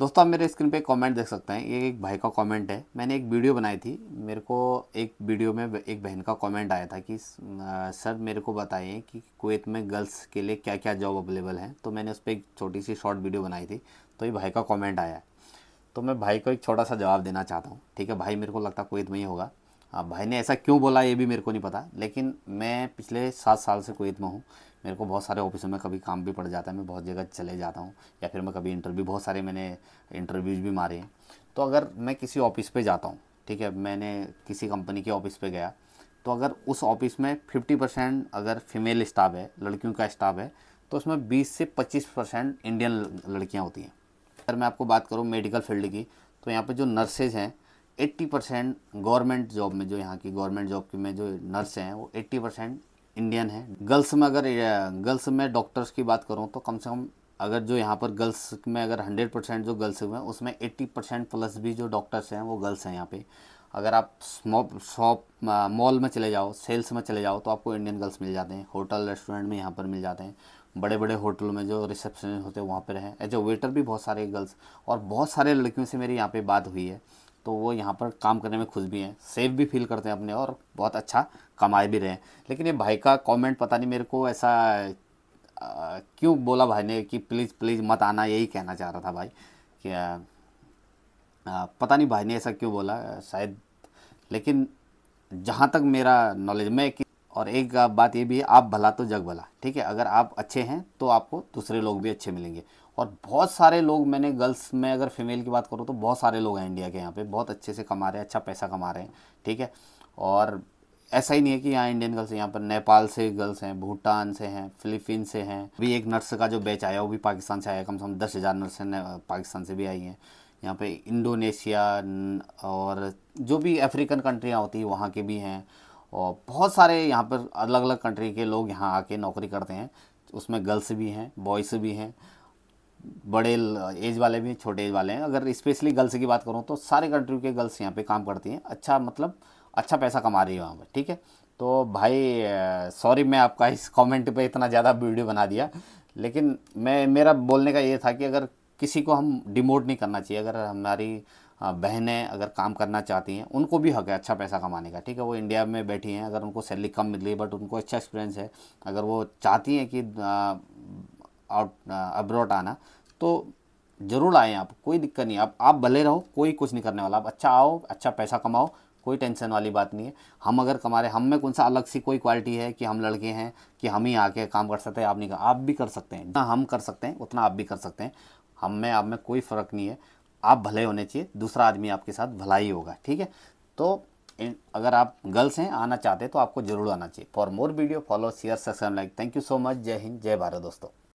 दोस्तों आप मेरे स्क्रीन पे कमेंट देख सकते हैं ये एक भाई का कमेंट है मैंने एक वीडियो बनाई थी मेरे को एक वीडियो में एक बहन का कमेंट आया था कि सर मेरे को बताइए कि कुवैत में गर्ल्स के लिए क्या क्या जॉब अवेलेबल है तो मैंने उस पर एक छोटी सी शॉर्ट वीडियो बनाई थी तो ये भाई का कॉमेंट आया तो मैं भाई को एक छोटा सा जवाब देना चाहता हूँ ठीक है भाई मेरे को लगता कुवैत में ही होगा अब हाँ, भाई ने ऐसा क्यों बोला ये भी मेरे को नहीं पता लेकिन मैं पिछले सात साल से कुवैत में हूँ मेरे को बहुत सारे ऑफिसों में कभी काम भी पड़ जाता है मैं बहुत जगह चले जाता हूँ या फिर मैं कभी इंटरव्यू बहुत सारे मैंने इंटरव्यूज भी मारे हैं तो अगर मैं किसी ऑफिस पर जाता हूँ ठीक है मैंने किसी कंपनी के ऑफिस पे गया तो अगर उस ऑफिस में फिफ्टी परसेंट अगर फीमेल स्टाफ है लड़कियों का स्टाफ है तो उसमें बीस से पच्चीस परसेंट इंडियन लड़कियाँ होती हैं अगर मैं आपको बात करूँ मेडिकल फील्ड की तो यहाँ पर जो नर्सेज हैं 80 परसेंट गवर्नमेंट जॉब में जो यहाँ की गवर्नमेंट जॉब की में जो नर्स हैं वो 80 परसेंट इंडियन हैं गर्ल्स में अगर गर्ल्स में डॉक्टर्स की बात करूँ तो कम से कम अगर जो यहाँ पर गर्ल्स में अगर 100 परसेंट जो गर्ल्स हुए हैं उसमें 80 परसेंट प्लस भी जो डॉक्टर्स हैं वो गर्ल्स हैं यहाँ पे अगर आप शॉप मॉल में चले जाओ सेल्स में चले जाओ तो आपको इंडियन गर्ल्स मिल जाते हैं होटल रेस्टोरेंट में यहाँ पर मिल जाते हैं बड़े बड़े होटलों में जो रिसेप्शन होते हैं वहाँ पर हैं एज ए वेटर भी बहुत सारे गर्ल्स और बहुत सारे लड़कियों से मेरी यहाँ पर बात हुई है तो वो यहाँ पर काम करने में खुश भी हैं सेफ भी फील करते हैं अपने और बहुत अच्छा कमाए भी रहे हैं लेकिन ये भाई का कमेंट पता नहीं मेरे को ऐसा क्यों बोला भाई ने कि प्लीज़ प्लीज़ मत आना यही कहना चाह रहा था भाई कि आ, आ, पता नहीं भाई ने ऐसा क्यों बोला शायद लेकिन जहाँ तक मेरा नॉलेज में और एक बात ये भी है आप भला तो जग भला ठीक है अगर आप अच्छे हैं तो आपको दूसरे लोग भी अच्छे मिलेंगे और बहुत सारे लोग मैंने गर्ल्स में अगर फीमेल की बात करूँ तो बहुत सारे लोग हैं इंडिया के यहाँ पे बहुत अच्छे से कमा रहे हैं अच्छा पैसा कमा रहे हैं ठीक है और ऐसा ही नहीं है कि यहाँ इंडियन गर्ल्स यहाँ पर नेपाल से गर्ल्स हैं भूटान से हैं फिलीपीन से हैं अभी एक नर्स का जो बैच आया वो भी पाकिस्तान से आया कम से कम दस हज़ार नर्सें पाकिस्तान से भी आई हैं यहाँ पे इंडोनेशिया और जो भी अफ्रीकन कंट्रियाँ होती हैं वहाँ के भी हैं और बहुत सारे यहाँ पर अलग अलग कंट्री के लोग यहाँ आके नौकरी करते हैं उसमें गर्ल्स भी हैं बॉयस भी हैं बड़े एज वाले भी छोटे एज वाले हैं अगर स्पेशली गर्ल्स की बात करूँ तो सारे कंट्री के गर्ल्स यहाँ पे काम करती हैं अच्छा मतलब अच्छा पैसा कमा रही है वहाँ पर ठीक है तो भाई सॉरी मैं आपका इस कमेंट पे इतना ज़्यादा वीडियो बना दिया लेकिन मैं मेरा बोलने का ये था कि अगर किसी को हम डिमोट नहीं करना चाहिए अगर हमारी हाँ, बहनें अगर काम करना चाहती हैं उनको भी हक है अच्छा पैसा कमाने का ठीक है वो इंडिया में बैठी हैं अगर उनको सैलरी कम मिल रही है बट उनको अच्छा एक्सपीरियंस है अगर वो चाहती हैं कि आउट अब्रॉड आना तो ज़रूर आए आप कोई दिक्कत नहीं आप आप भले रहो कोई कुछ नहीं करने वाला आप अच्छा आओ अच्छा पैसा कमाओ कोई टेंशन वाली बात नहीं है हम अगर रहे हम में कौन सा अलग सी कोई क्वालिटी है कि हम लड़के हैं कि हम ही आके काम कर सकते हैं आप नहीं कर आप भी कर सकते हैं जितना हम कर सकते हैं उतना आप भी कर सकते हैं हम में आप में कोई फ़र्क नहीं है आप भले होने चाहिए दूसरा आदमी आपके साथ भला ही होगा ठीक है तो अगर आप गर्ल्स हैं आना चाहते हैं तो आपको जरूर आना चाहिए for more video follow share subscribe like thank you so much जय हिंद जय भारत दोस्तों